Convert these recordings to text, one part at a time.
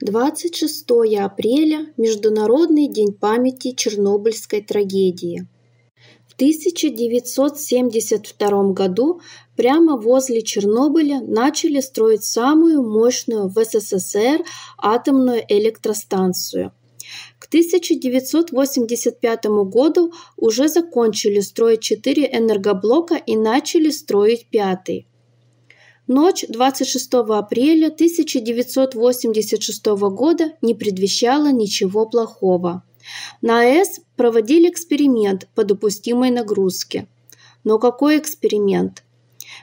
26 апреля – Международный день памяти Чернобыльской трагедии. В 1972 году прямо возле Чернобыля начали строить самую мощную в СССР атомную электростанцию. К 1985 году уже закончили строить четыре энергоблока и начали строить пятый – Ночь 26 апреля 1986 года не предвещала ничего плохого. На АЭС проводили эксперимент по допустимой нагрузке. Но какой эксперимент?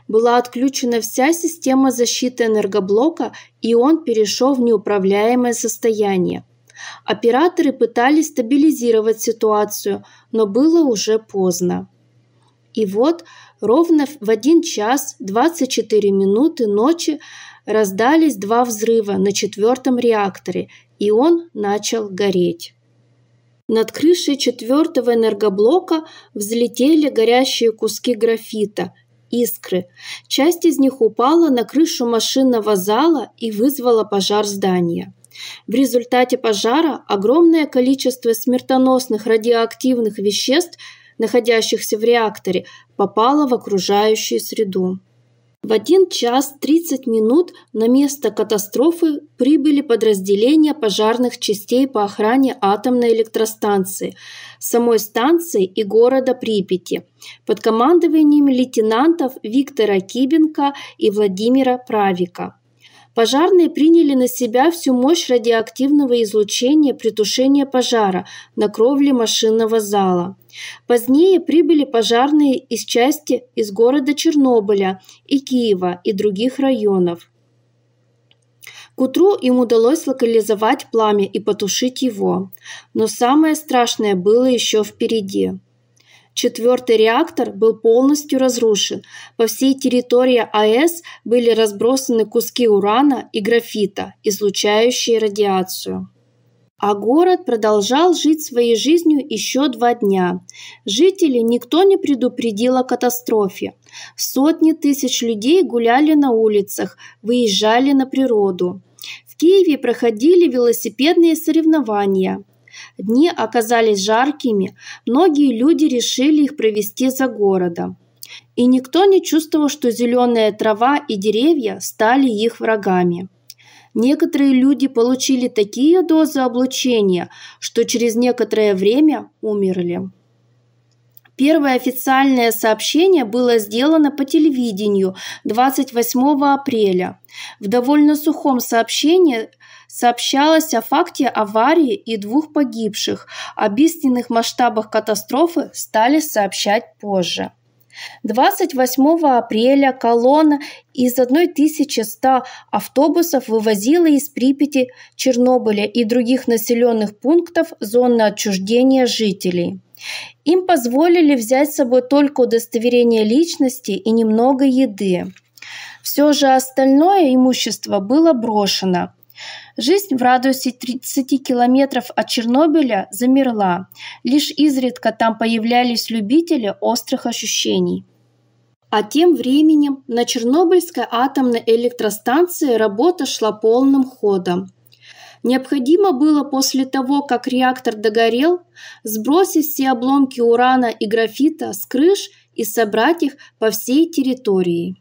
Была отключена вся система защиты энергоблока, и он перешел в неуправляемое состояние. Операторы пытались стабилизировать ситуацию, но было уже поздно. И вот Ровно в 1 час 24 минуты ночи раздались два взрыва на четвертом реакторе, и он начал гореть. Над крышей четвертого энергоблока взлетели горящие куски графита, искры. Часть из них упала на крышу машинного зала и вызвала пожар здания. В результате пожара огромное количество смертоносных радиоактивных веществ – находящихся в реакторе, попала в окружающую среду. В 1 час 30 минут на место катастрофы прибыли подразделения пожарных частей по охране атомной электростанции, самой станции и города Припяти под командованием лейтенантов Виктора Кибенко и Владимира Правика. Пожарные приняли на себя всю мощь радиоактивного излучения при тушении пожара на кровле машинного зала. Позднее прибыли пожарные из части из города Чернобыля и Киева и других районов. К утру им удалось локализовать пламя и потушить его. Но самое страшное было еще впереди. Четвертый реактор был полностью разрушен. По всей территории АЭС были разбросаны куски урана и графита, излучающие радиацию. А город продолжал жить своей жизнью еще два дня. Жителей никто не предупредил о катастрофе. Сотни тысяч людей гуляли на улицах, выезжали на природу. В Киеве проходили велосипедные соревнования. Дни оказались жаркими, многие люди решили их провести за городом. И никто не чувствовал, что зеленая трава и деревья стали их врагами. Некоторые люди получили такие дозы облучения, что через некоторое время умерли. Первое официальное сообщение было сделано по телевидению 28 апреля. В довольно сухом сообщении сообщалось о факте аварии и двух погибших. Об истинных масштабах катастрофы стали сообщать позже. 28 апреля колонна из 1100 автобусов вывозила из Припяти, Чернобыля и других населенных пунктов зоны отчуждения жителей. Им позволили взять с собой только удостоверение личности и немного еды. Все же остальное имущество было брошено. Жизнь в радиусе 30 километров от Чернобыля замерла. Лишь изредка там появлялись любители острых ощущений. А тем временем на Чернобыльской атомной электростанции работа шла полным ходом. Необходимо было после того, как реактор догорел, сбросить все обломки урана и графита с крыш и собрать их по всей территории.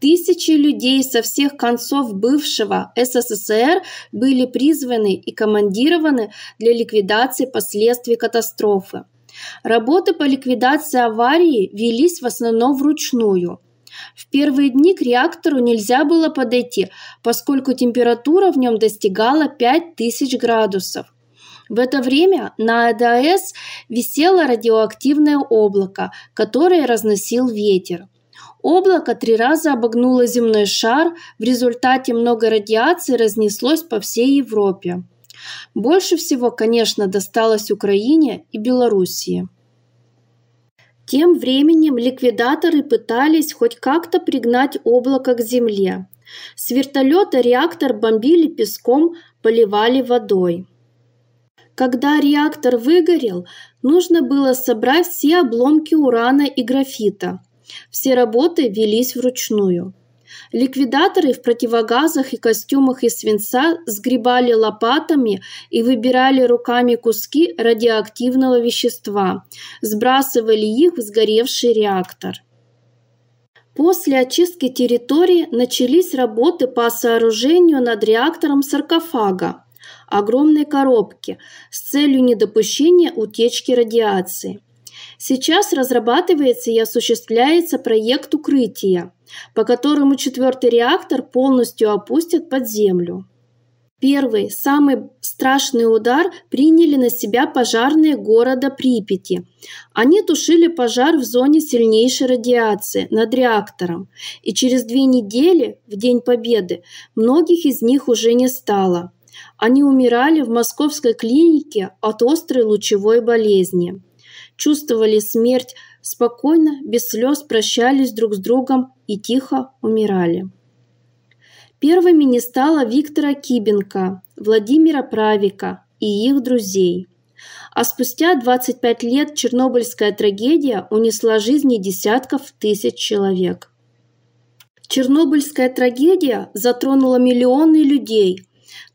Тысячи людей со всех концов бывшего СССР были призваны и командированы для ликвидации последствий катастрофы. Работы по ликвидации аварии велись в основном вручную. В первые дни к реактору нельзя было подойти, поскольку температура в нем достигала 5000 градусов. В это время на АдАС висело радиоактивное облако, которое разносил ветер. Облако три раза обогнуло земной шар, в результате много радиации разнеслось по всей Европе. Больше всего, конечно, досталось Украине и Белоруссии. Тем временем ликвидаторы пытались хоть как-то пригнать облако к земле. С вертолета реактор бомбили песком, поливали водой. Когда реактор выгорел, нужно было собрать все обломки урана и графита – все работы велись вручную. Ликвидаторы в противогазах и костюмах из свинца сгребали лопатами и выбирали руками куски радиоактивного вещества, сбрасывали их в сгоревший реактор. После очистки территории начались работы по сооружению над реактором саркофага, огромной коробки, с целью недопущения утечки радиации. Сейчас разрабатывается и осуществляется проект укрытия, по которому четвертый реактор полностью опустят под землю. Первый, самый страшный удар приняли на себя пожарные города Припяти. Они тушили пожар в зоне сильнейшей радиации над реактором, и через две недели, в День Победы, многих из них уже не стало. Они умирали в московской клинике от острой лучевой болезни чувствовали смерть, спокойно, без слез прощались друг с другом и тихо умирали. Первыми не стало Виктора Кибенко, Владимира Правика и их друзей. А спустя 25 лет чернобыльская трагедия унесла жизни десятков тысяч человек. Чернобыльская трагедия затронула миллионы людей,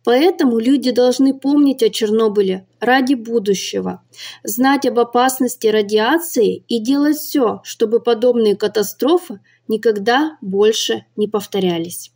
Поэтому люди должны помнить о Чернобыле ради будущего, знать об опасности радиации и делать все, чтобы подобные катастрофы никогда больше не повторялись.